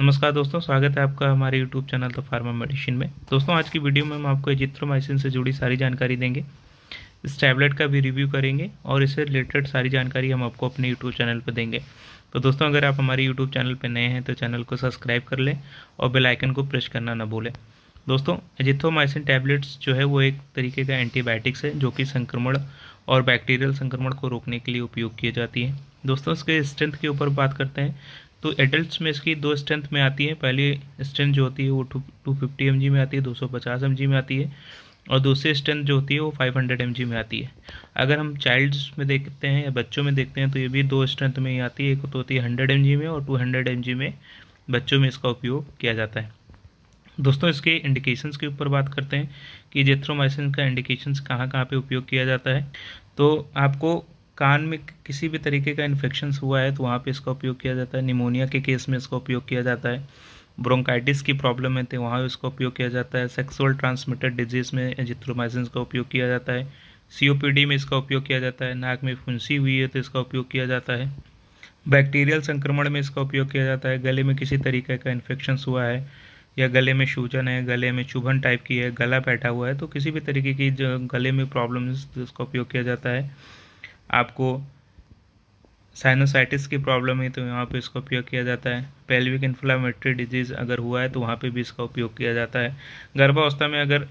नमस्कार दोस्तों स्वागत है आपका हमारे YouTube channel the pharma medicine में दोस्तों आज की वीडियो में हम आपको एजिथ्रोमाइसिन से जुड़ी सारी जानकारी देंगे इस टैबलेट का भी रिव्यू करेंगे और इससे रिलेटेड सारी जानकारी हम आपको अपने यूट्यूब चैनल पर देंगे तो दोस्तों अगर आप हमारे यूट्यूब चैनल पर नए हैं तो चैनल को सब्सक्राइब कर लें और बेलाइकन को प्रेस करना ना भूलें दोस्तों एजिथ्रोमाइसिन टैबलेट्स जो है वो एक तरीके का एंटीबायोटिक्स है जो कि संक्रमण और बैक्टीरियल संक्रमण को रोकने के लिए उपयोग की जाती है दोस्तों इसके स्ट्रेंथ के ऊपर बात करते हैं तो एडल्ट में इसकी दो स्ट्रेंथ में आती है पहली स्ट्रेंथ जो होती है वो टू टू फिफ्टी एम में आती है दो सौ पचास एम में आती है और दूसरी स्ट्रेंथ जो होती है वो फाइव हंड्रेड एम में आती है अगर हम चाइल्ड्स में देखते हैं या बच्चों में देखते हैं तो ये भी दो स्ट्रेंथ में ही आती है एक तो होती है हंड्रेड एम में और टू हंड्रेड एम में बच्चों में इसका उपयोग किया जाता है दोस्तों इसके इंडिकेशंस के ऊपर बात करते हैं कि जेथ्रोमाइसिन का इंडिकेशंस कहाँ कहाँ पे उपयोग किया जाता है तो आपको कान में किसी भी तरीके का इन्फेक्शन हुआ है तो वहाँ पे इसका उपयोग किया जाता है निमोनिया के केस में इसका उपयोग किया जाता है ब्रोंकाइटिस की प्रॉब्लम है तो वहाँ इसका उपयोग किया जाता है सेक्सुअल ट्रांसमिटेड डिजीज़ में एजिथ्रोमाइसिन का उपयोग किया जाता है सी में इसका उपयोग किया जाता है नाक में फुंसी हुई है तो इसका उपयोग किया जाता है बैक्टीरियल संक्रमण में इसका उपयोग किया जाता है गले में किसी तरीके का इन्फेक्शन हुआ है या गले में सूजन है गले में चुभन टाइप की है गला बैठा हुआ है तो किसी भी तरीके की जो गले में प्रॉब्लम तो इसका उपयोग किया जाता है आपको साइनोसाइटिस की प्रॉब्लम है तो यहाँ पे इसका उपयोग किया जाता है पेल्विक इन्फ्लामेटरी डिजीज़ अगर हुआ है तो वहाँ पे भी इसका उपयोग किया जाता है गर्भावस्था में अगर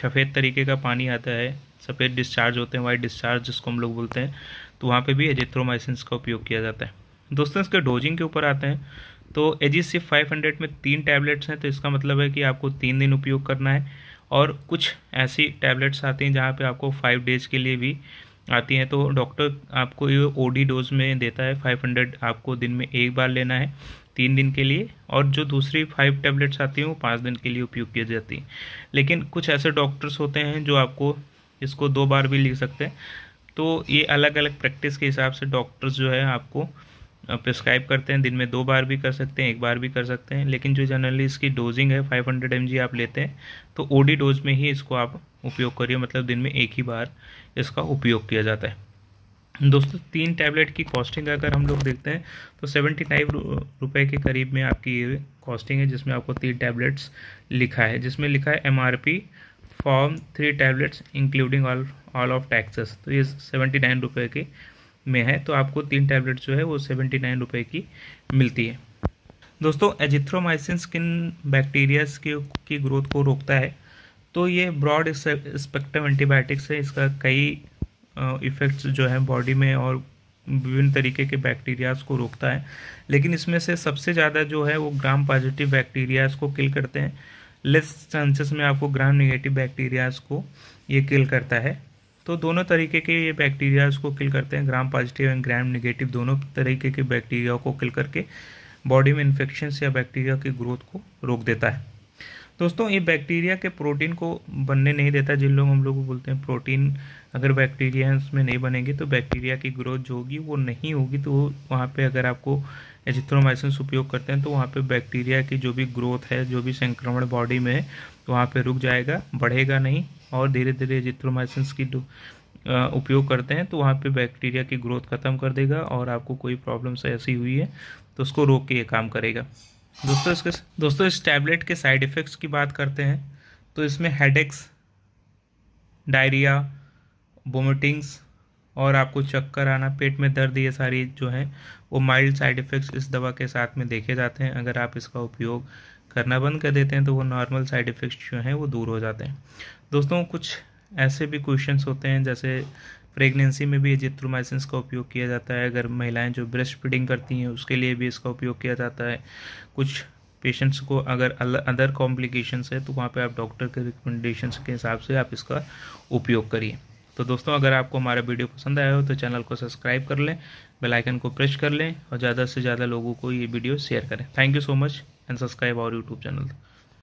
सफ़ेद तरीके का पानी आता है सफ़ेद डिस्चार्ज होते हैं वाइट डिस्चार्ज जिसको हम लोग बोलते हैं तो वहाँ पर भी एजिथ्रोमाइसिन्स का उपयोग किया जाता है दोस्तों इसके डोजिंग के ऊपर आते हैं तो एजिस सिर्फ फाइव हंड्रेड में तीन टैबलेट्स हैं तो इसका मतलब है कि आपको तीन दिन उपयोग करना है और कुछ ऐसी टैबलेट्स आती हैं जहाँ पर आपको फाइव डेज के लिए भी आती हैं तो डॉक्टर आपको ये ओडी डोज में देता है 500 आपको दिन में एक बार लेना है तीन दिन के लिए और जो दूसरी फाइव टैबलेट्स आती हैं वो पाँच दिन के लिए उपयोग की जाती हैं लेकिन कुछ ऐसे डॉक्टर्स होते हैं जो आपको इसको दो बार भी लिख सकते हैं तो ये अलग अलग प्रैक्टिस के हिसाब से डॉक्टर्स जो है आपको प्रिस्क्राइब करते हैं दिन में दो बार भी कर सकते हैं एक बार भी कर सकते हैं लेकिन जो जनरली इसकी डोजिंग है 500 हंड्रेड आप लेते हैं तो ओडी डोज में ही इसको आप उपयोग करिए मतलब दिन में एक ही बार इसका उपयोग किया जाता है दोस्तों तीन टैबलेट की कॉस्टिंग अगर हम लोग देखते हैं तो सेवेंटी फाइव रुपये के करीब में आपकी ये कॉस्टिंग है जिसमें आपको तीन टैबलेट्स लिखा है जिसमें लिखा है M R P for three tablets including all all of taxes तो ये सेवेंटी नाइन रुपये के में है तो आपको तीन टैबलेट जो है वो सेवेंटी नाइन रुपये की मिलती है दोस्तों एजिथ्रोमाइसिन स्किन बैक्टीरियाज की ग्रोथ को रोकता है तो ये ब्रॉड स्पेक्ट्रम एंटीबायोटिक्स है इसका कई इफ़ेक्ट्स जो है बॉडी में और विभिन्न तरीके के बैक्टीरियाज को रोकता है लेकिन इसमें से सबसे ज़्यादा जो है वो ग्राम पॉजिटिव बैक्टीरियाज को किल करते हैं लेस चांसेस में आपको ग्राम निगेटिव बैक्टीरियाज को ये किल करता है तो दोनों तरीके के ये बैक्टीरियाज को किल करते हैं gram positive and gram negative दोनों तरीके के बैक्टीरिया को किल करके बॉडी में इन्फेक्शन या बैक्टीरिया की ग्रोथ को रोक देता है दोस्तों ये बैक्टीरिया के प्रोटीन को बनने नहीं देता जिन लोग हम लोग बोलते हैं प्रोटीन अगर बैक्टीरिया उसमें नहीं बनेंगे तो बैक्टीरिया की ग्रोथ जो होगी वो नहीं होगी तो वहाँ पे अगर आपको एजिथ्रोमाइसिन उपयोग करते हैं तो वहाँ पे बैक्टीरिया की जो भी ग्रोथ है जो भी संक्रमण बॉडी में है तो वहाँ पर रुक जाएगा बढ़ेगा नहीं और धीरे धीरे एजिथ्रोमाइसिन की उपयोग करते हैं तो वहाँ पर बैक्टीरिया की ग्रोथ ख़त्म कर देगा और आपको कोई प्रॉब्लम्स ऐसी हुई है तो उसको रोक के ये काम करेगा दोस्तों इसके दोस्तों इस टैबलेट के साइड इफ़ेक्ट्स की बात करते हैं तो इसमें हेडेक्स डायरिया वोमिटिंग्स और आपको चक्कर आना पेट में दर्द ये सारी जो हैं वो माइल्ड साइड इफ़ेक्ट्स इस दवा के साथ में देखे जाते हैं अगर आप इसका उपयोग करना बंद कर देते हैं तो वो नॉर्मल साइड इफ़ेक्ट्स जो हैं वो दूर हो जाते हैं दोस्तों कुछ ऐसे भी क्वेश्चंस होते हैं जैसे प्रेगनेंसी में भी एजिथ्रोमाइसिन का उपयोग किया जाता है अगर महिलाएं जो ब्रेस्ट फीडिंग करती हैं उसके लिए भी इसका उपयोग किया जाता है कुछ पेशेंट्स को अगर अदर कॉम्प्लिकेशंस है तो वहाँ पे आप डॉक्टर के रिकमेंडेशन के हिसाब से आप इसका उपयोग करिए तो दोस्तों अगर आपको हमारा वीडियो पसंद आया हो तो चैनल को सब्सक्राइब कर लें बेल आइकन को प्रेस कर लें और ज़्यादा से ज़्यादा लोगों को ये वीडियो शेयर करें thank you so much and subscribe our YouTube channel